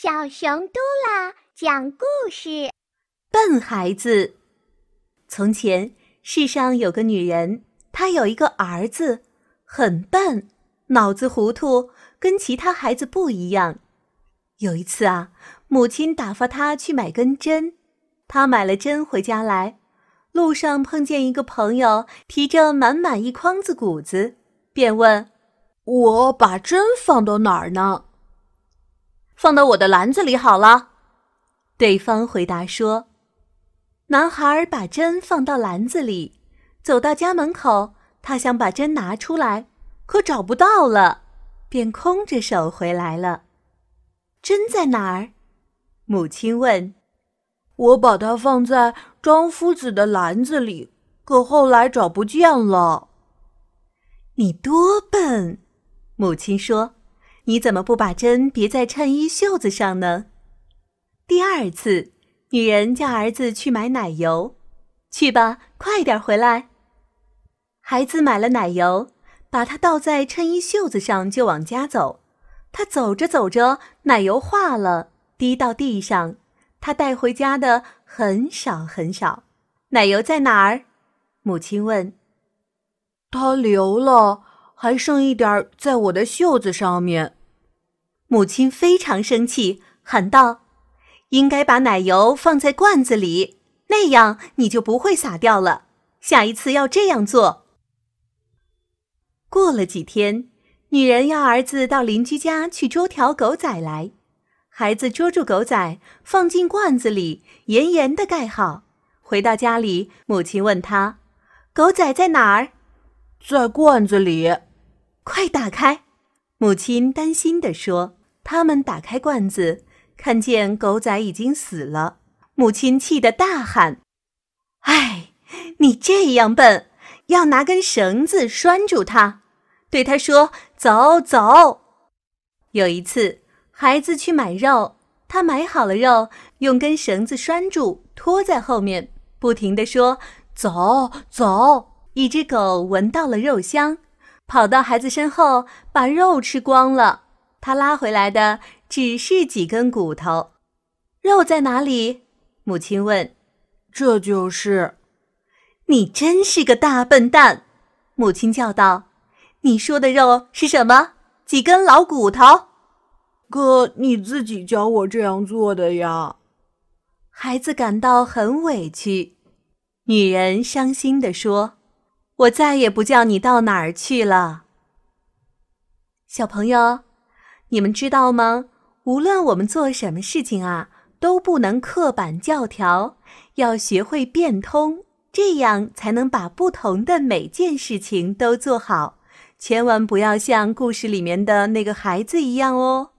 小熊嘟啦讲故事：笨孩子。从前，世上有个女人，她有一个儿子，很笨，脑子糊涂，跟其他孩子不一样。有一次啊，母亲打发他去买根针，他买了针回家来，路上碰见一个朋友提着满满一筐子谷子，便问：“我把针放到哪儿呢？”放到我的篮子里好了。对方回答说：“男孩把针放到篮子里，走到家门口，他想把针拿出来，可找不到了，便空着手回来了。针在哪儿？”母亲问。“我把它放在张夫子的篮子里，可后来找不见了。”“你多笨！”母亲说。你怎么不把针别在衬衣袖子上呢？第二次，女人叫儿子去买奶油，去吧，快点回来。孩子买了奶油，把它倒在衬衣袖子上就往家走。他走着走着，奶油化了，滴到地上。他带回家的很少很少。奶油在哪儿？母亲问。他流了，还剩一点在我的袖子上面。母亲非常生气，喊道：“应该把奶油放在罐子里，那样你就不会洒掉了。下一次要这样做。”过了几天，女人要儿子到邻居家去捉条狗仔来。孩子捉住狗仔，放进罐子里，严严的盖好。回到家里，母亲问他：“狗仔在哪儿？”“在罐子里。”“快打开！”母亲担心地说。他们打开罐子，看见狗仔已经死了。母亲气得大喊：“哎，你这样笨！要拿根绳子拴住它，对它说走走。”有一次，孩子去买肉，他买好了肉，用根绳子拴住，拖在后面，不停的说走走。一只狗闻到了肉香，跑到孩子身后，把肉吃光了。他拉回来的只是几根骨头，肉在哪里？母亲问。这就是，你真是个大笨蛋！母亲叫道。你说的肉是什么？几根老骨头。可你自己教我这样做的呀。孩子感到很委屈。女人伤心地说：“我再也不叫你到哪儿去了，小朋友。”你们知道吗？无论我们做什么事情啊，都不能刻板教条，要学会变通，这样才能把不同的每件事情都做好。千万不要像故事里面的那个孩子一样哦。